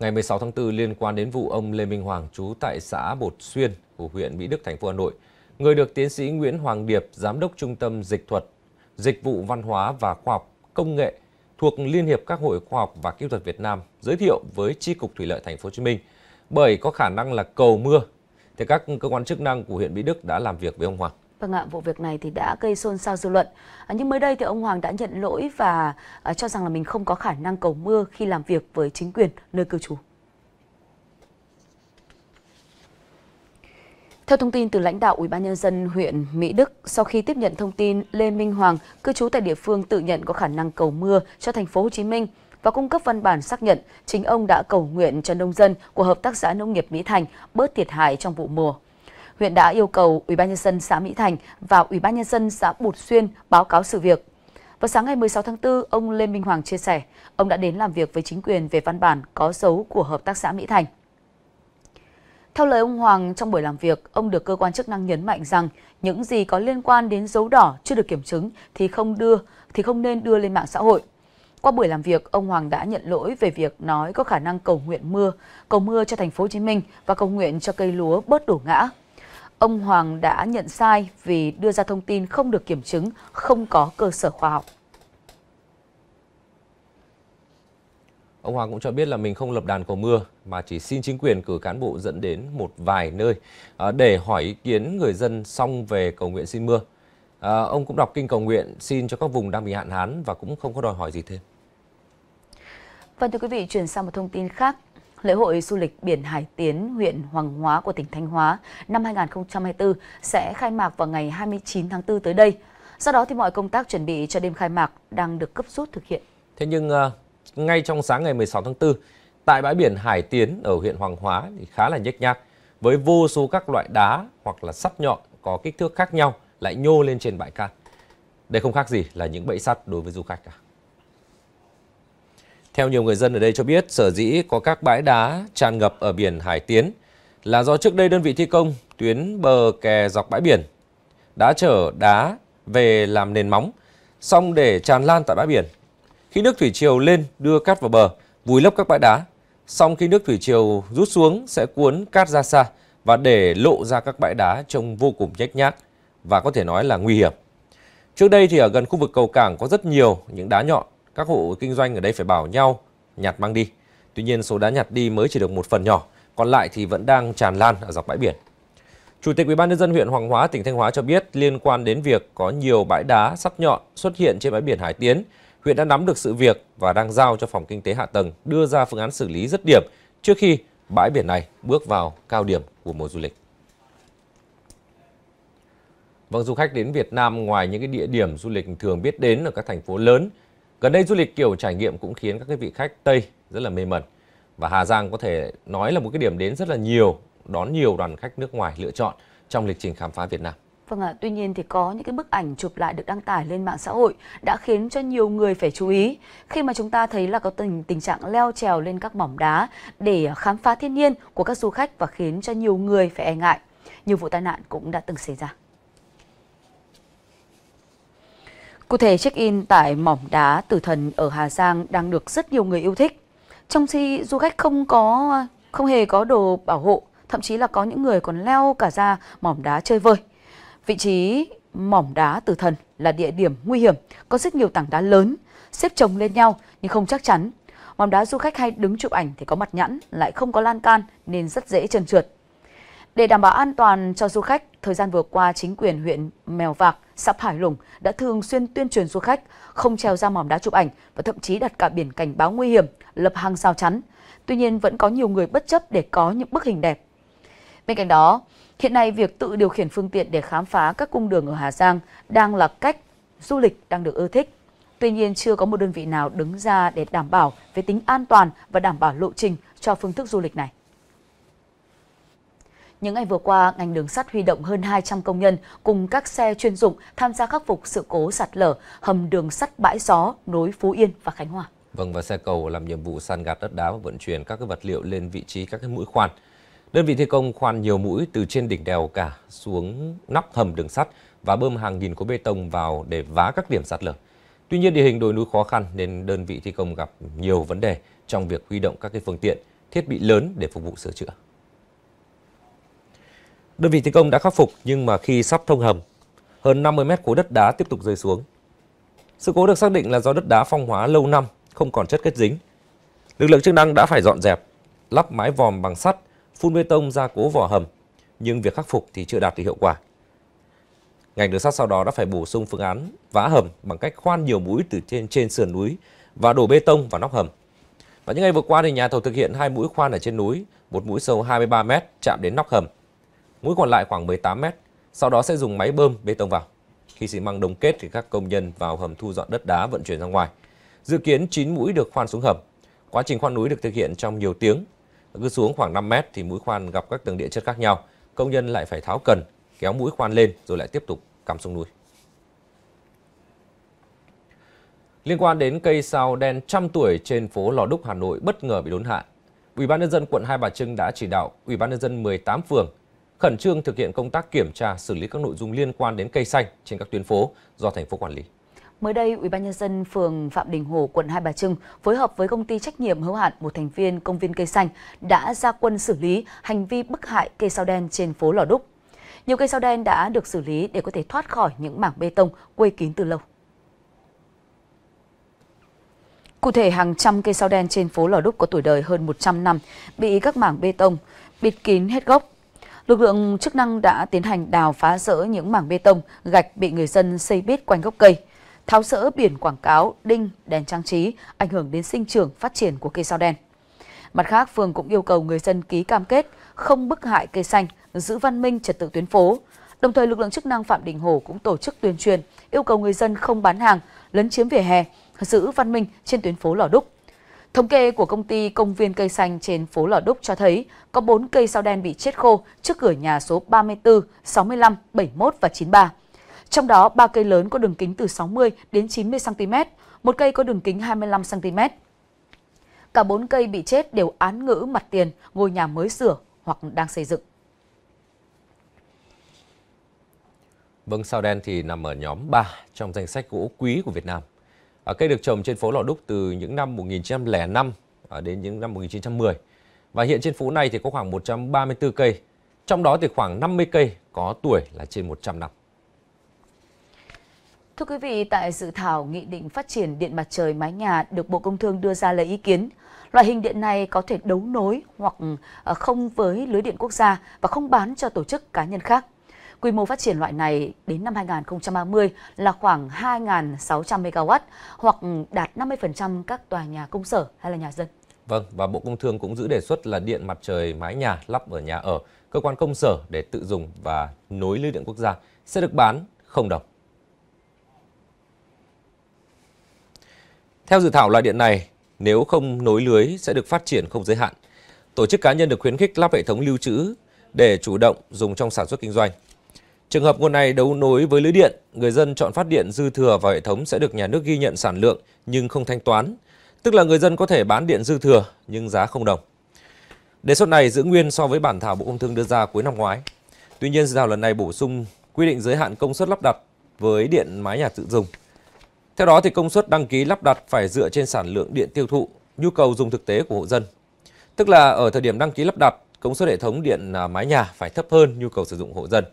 Ngày 16 tháng 4 liên quan đến vụ ông Lê Minh Hoàng trú tại xã Bột Xuyên của huyện Mỹ Đức, thành phố Hà Nội. Người được tiến sĩ Nguyễn Hoàng Điệp, giám đốc trung tâm dịch thuật, dịch vụ văn hóa và khoa học công nghệ thuộc Liên hiệp các hội khoa học và kỹ thuật Việt Nam giới thiệu với Chi cục Thủy lợi thành phố Hồ Chí Minh bởi có khả năng là cầu mưa thì các cơ quan chức năng của huyện Mỹ Đức đã làm việc với ông Hoàng. Vâng ạ, vụ việc này thì đã gây xôn xao dư luận. À, nhưng mới đây thì ông Hoàng đã nhận lỗi và à, cho rằng là mình không có khả năng cầu mưa khi làm việc với chính quyền nơi cư trú. Theo thông tin từ lãnh đạo Ủy ban nhân dân huyện Mỹ Đức, sau khi tiếp nhận thông tin Lê Minh Hoàng cư trú tại địa phương tự nhận có khả năng cầu mưa cho thành phố Hồ Chí Minh và cung cấp văn bản xác nhận chính ông đã cầu nguyện cho nông dân của hợp tác xã nông nghiệp Mỹ Thành bớt thiệt hại trong vụ mùa huyện đã yêu cầu Ủy ban nhân dân xã Mỹ Thành và Ủy ban nhân dân xã Bột Xuyên báo cáo sự việc. Vào sáng ngày 16 tháng 4, ông Lê Minh Hoàng chia sẻ, ông đã đến làm việc với chính quyền về văn bản có dấu của hợp tác xã Mỹ Thành. Theo lời ông Hoàng, trong buổi làm việc, ông được cơ quan chức năng nhấn mạnh rằng những gì có liên quan đến dấu đỏ chưa được kiểm chứng thì không đưa thì không nên đưa lên mạng xã hội. Qua buổi làm việc, ông Hoàng đã nhận lỗi về việc nói có khả năng cầu nguyện mưa, cầu mưa cho thành phố Hồ Chí Minh và cầu nguyện cho cây lúa bớt đổ ngã ông Hoàng đã nhận sai vì đưa ra thông tin không được kiểm chứng, không có cơ sở khoa học. Ông Hoàng cũng cho biết là mình không lập đàn cầu mưa mà chỉ xin chính quyền cử cán bộ dẫn đến một vài nơi à, để hỏi ý kiến người dân xong về cầu nguyện xin mưa. À, ông cũng đọc kinh cầu nguyện xin cho các vùng đang bị hạn hán và cũng không có đòi hỏi gì thêm. Vâng thưa quý vị, chuyển sang một thông tin khác. Lễ hội du lịch biển Hải Tiến, huyện Hoàng Hóa của tỉnh Thanh Hóa năm 2024 sẽ khai mạc vào ngày 29 tháng 4 tới đây. Do đó thì mọi công tác chuẩn bị cho đêm khai mạc đang được cấp rút thực hiện. Thế nhưng à, ngay trong sáng ngày 16 tháng 4, tại bãi biển Hải Tiến ở huyện Hoàng Hóa thì khá là nhếch nhác với vô số các loại đá hoặc là sắt nhọn có kích thước khác nhau lại nhô lên trên bãi cát. Đây không khác gì là những bẫy sắt đối với du khách cả. Theo nhiều người dân ở đây cho biết, sở dĩ có các bãi đá tràn ngập ở biển Hải Tiến là do trước đây đơn vị thi công tuyến bờ kè dọc bãi biển đã chở đá về làm nền móng, xong để tràn lan tại bãi biển. Khi nước thủy triều lên đưa cát vào bờ, vùi lấp các bãi đá, xong khi nước thủy triều rút xuống sẽ cuốn cát ra xa và để lộ ra các bãi đá trông vô cùng nhếch nhác và có thể nói là nguy hiểm. Trước đây thì ở gần khu vực cầu cảng có rất nhiều những đá nhọn các hộ kinh doanh ở đây phải bảo nhau nhặt mang đi. Tuy nhiên số đá nhặt đi mới chỉ được một phần nhỏ, còn lại thì vẫn đang tràn lan ở dọc bãi biển. Chủ tịch UBND huyện Hoàng Hóa, tỉnh Thanh Hóa cho biết liên quan đến việc có nhiều bãi đá sắt nhọn xuất hiện trên bãi biển Hải Tiến, huyện đã nắm được sự việc và đang giao cho phòng kinh tế hạ tầng đưa ra phương án xử lý dứt điểm trước khi bãi biển này bước vào cao điểm của mùa du lịch. Vâng, du khách đến Việt Nam ngoài những cái địa điểm du lịch thường biết đến ở các thành phố lớn Gần đây du lịch kiểu trải nghiệm cũng khiến các cái vị khách Tây rất là mê mẩn và Hà Giang có thể nói là một cái điểm đến rất là nhiều, đón nhiều đoàn khách nước ngoài lựa chọn trong lịch trình khám phá Việt Nam. Vâng ạ, à, tuy nhiên thì có những cái bức ảnh chụp lại được đăng tải lên mạng xã hội đã khiến cho nhiều người phải chú ý khi mà chúng ta thấy là có tình tình trạng leo trèo lên các mỏm đá để khám phá thiên nhiên của các du khách và khiến cho nhiều người phải e ngại. Nhiều vụ tai nạn cũng đã từng xảy ra. Cụ thể, check-in tại mỏm đá Tử Thần ở Hà Giang đang được rất nhiều người yêu thích. Trong khi du khách không có không hề có đồ bảo hộ, thậm chí là có những người còn leo cả ra mỏm đá chơi vơi. Vị trí mỏm đá Tử Thần là địa điểm nguy hiểm, có rất nhiều tảng đá lớn xếp chồng lên nhau nhưng không chắc chắn. Mỏm đá du khách hay đứng chụp ảnh thì có mặt nhẵn, lại không có lan can nên rất dễ trơn trượt. Để đảm bảo an toàn cho du khách, thời gian vừa qua chính quyền huyện Mèo Vạc sắp Hải Lùng đã thường xuyên tuyên truyền du khách không treo ra mỏm đá chụp ảnh và thậm chí đặt cả biển cảnh báo nguy hiểm, lập hàng rào chắn. Tuy nhiên vẫn có nhiều người bất chấp để có những bức hình đẹp. Bên cạnh đó, hiện nay việc tự điều khiển phương tiện để khám phá các cung đường ở Hà Giang đang là cách du lịch đang được ưa thích. Tuy nhiên chưa có một đơn vị nào đứng ra để đảm bảo về tính an toàn và đảm bảo lộ trình cho phương thức du lịch này. Những ngày vừa qua, ngành đường sắt huy động hơn 200 công nhân cùng các xe chuyên dụng tham gia khắc phục sự cố sạt lở hầm đường sắt bãi gió nối Phú Yên và Khánh Hòa. Vâng và xe cầu làm nhiệm vụ san gạt đất đá và vận chuyển các cái vật liệu lên vị trí các cái mũi khoan. Đơn vị thi công khoan nhiều mũi từ trên đỉnh đèo cả xuống nóc hầm đường sắt và bơm hàng nghìn khối bê tông vào để vá các điểm sạt lở. Tuy nhiên địa hình đồi núi khó khăn nên đơn vị thi công gặp nhiều vấn đề trong việc huy động các cái phương tiện, thiết bị lớn để phục vụ sửa chữa. Đơn vị thi công đã khắc phục nhưng mà khi sắp thông hầm, hơn 50 mét khối đất đá tiếp tục rơi xuống. Sự cố được xác định là do đất đá phong hóa lâu năm, không còn chất kết dính. Lực lượng chức năng đã phải dọn dẹp, lắp mái vòm bằng sắt, phun bê tông gia cố vỏ hầm, nhưng việc khắc phục thì chưa đạt được hiệu quả. Ngành đường sắt sau đó đã phải bổ sung phương án vá hầm bằng cách khoan nhiều mũi từ trên trên sườn núi và đổ bê tông vào nóc hầm. Và những ngày vừa qua thì nhà thầu thực hiện hai mũi khoan ở trên núi, một mũi sâu 23 m chạm đến nóc hầm mũi còn lại khoảng 18 mét, sau đó sẽ dùng máy bơm bê tông vào. Khi xi măng đông kết thì các công nhân vào hầm thu dọn đất đá vận chuyển ra ngoài. Dự kiến 9 mũi được khoan xuống hầm. Quá trình khoan núi được thực hiện trong nhiều tiếng. Cứ xuống khoảng 5 mét thì mũi khoan gặp các tầng địa chất khác nhau, công nhân lại phải tháo cần, kéo mũi khoan lên rồi lại tiếp tục cắm xuống núi. Liên quan đến cây sao đen trăm tuổi trên phố Lò Đúc Hà Nội bất ngờ bị đốn hạ, Ủy ban nhân dân quận Hai Bà Trưng đã chỉ đạo Ủy ban nhân dân 18 phường khẩn trương thực hiện công tác kiểm tra, xử lý các nội dung liên quan đến cây xanh trên các tuyến phố do thành phố quản lý. Mới đây, UBND phường Phạm Đình Hồ, quận Hai Bà Trưng phối hợp với công ty trách nhiệm hữu hạn một thành viên công viên cây xanh đã ra quân xử lý hành vi bức hại cây sao đen trên phố Lò Đúc. Nhiều cây sao đen đã được xử lý để có thể thoát khỏi những mảng bê tông quây kín từ lâu. Cụ thể, hàng trăm cây sao đen trên phố Lò Đúc có tuổi đời hơn 100 năm bị các mảng bê tông bịt kín hết gốc Lực lượng chức năng đã tiến hành đào phá rỡ những mảng bê tông, gạch bị người dân xây bít quanh gốc cây, tháo rỡ biển quảng cáo, đinh, đèn trang trí, ảnh hưởng đến sinh trưởng, phát triển của cây sao đen. Mặt khác, phường cũng yêu cầu người dân ký cam kết không bức hại cây xanh, giữ văn minh trật tự tuyến phố. Đồng thời, lực lượng chức năng Phạm Đình Hồ cũng tổ chức tuyên truyền, yêu cầu người dân không bán hàng, lấn chiếm vỉa hè, giữ văn minh trên tuyến phố Lò Đúc. Thống kê của công ty công viên cây xanh trên phố Lò Đúc cho thấy có 4 cây sao đen bị chết khô trước cửa nhà số 34, 65, 71 và 93. Trong đó, 3 cây lớn có đường kính từ 60 đến 90 cm, một cây có đường kính 25 cm. Cả 4 cây bị chết đều án ngữ mặt tiền, ngôi nhà mới sửa hoặc đang xây dựng. Vâng, sao đen thì nằm ở nhóm 3 trong danh sách gỗ quý của Việt Nam. À, cây được trồng trên phố Lò Đúc từ những năm 1905 à, đến những năm 1910. Và hiện trên phố này thì có khoảng 134 cây, trong đó thì khoảng 50 cây có tuổi là trên 100 năm. Thưa quý vị, tại dự thảo Nghị định phát triển điện mặt trời mái nhà được Bộ Công Thương đưa ra lấy ý kiến, loại hình điện này có thể đấu nối hoặc à, không với lưới điện quốc gia và không bán cho tổ chức cá nhân khác. Quy mô phát triển loại này đến năm 2030 là khoảng 2.600 MW hoặc đạt 50% các tòa nhà công sở hay là nhà dân. Vâng, và Bộ Công Thương cũng giữ đề xuất là điện mặt trời mái nhà lắp ở nhà ở, cơ quan công sở để tự dùng và nối lưới điện quốc gia sẽ được bán không đồng. Theo dự thảo loại điện này, nếu không nối lưới sẽ được phát triển không giới hạn. Tổ chức cá nhân được khuyến khích lắp hệ thống lưu trữ để chủ động dùng trong sản xuất kinh doanh. Trường hợp nguồn này đấu nối với lưới điện, người dân chọn phát điện dư thừa vào hệ thống sẽ được nhà nước ghi nhận sản lượng nhưng không thanh toán, tức là người dân có thể bán điện dư thừa nhưng giá không đồng. Đề xuất này giữ nguyên so với bản thảo Bộ Công Thương đưa ra cuối năm ngoái. Tuy nhiên dự thảo lần này bổ sung quy định giới hạn công suất lắp đặt với điện mái nhà tự dùng. Theo đó thì công suất đăng ký lắp đặt phải dựa trên sản lượng điện tiêu thụ, nhu cầu dùng thực tế của hộ dân. Tức là ở thời điểm đăng ký lắp đặt, công suất hệ thống điện à, mái nhà phải thấp hơn nhu cầu sử dụng hộ dân.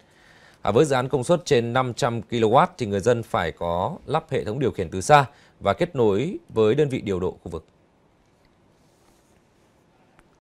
À, với dự án công suất trên 500 kW thì người dân phải có lắp hệ thống điều khiển từ xa và kết nối với đơn vị điều độ khu vực.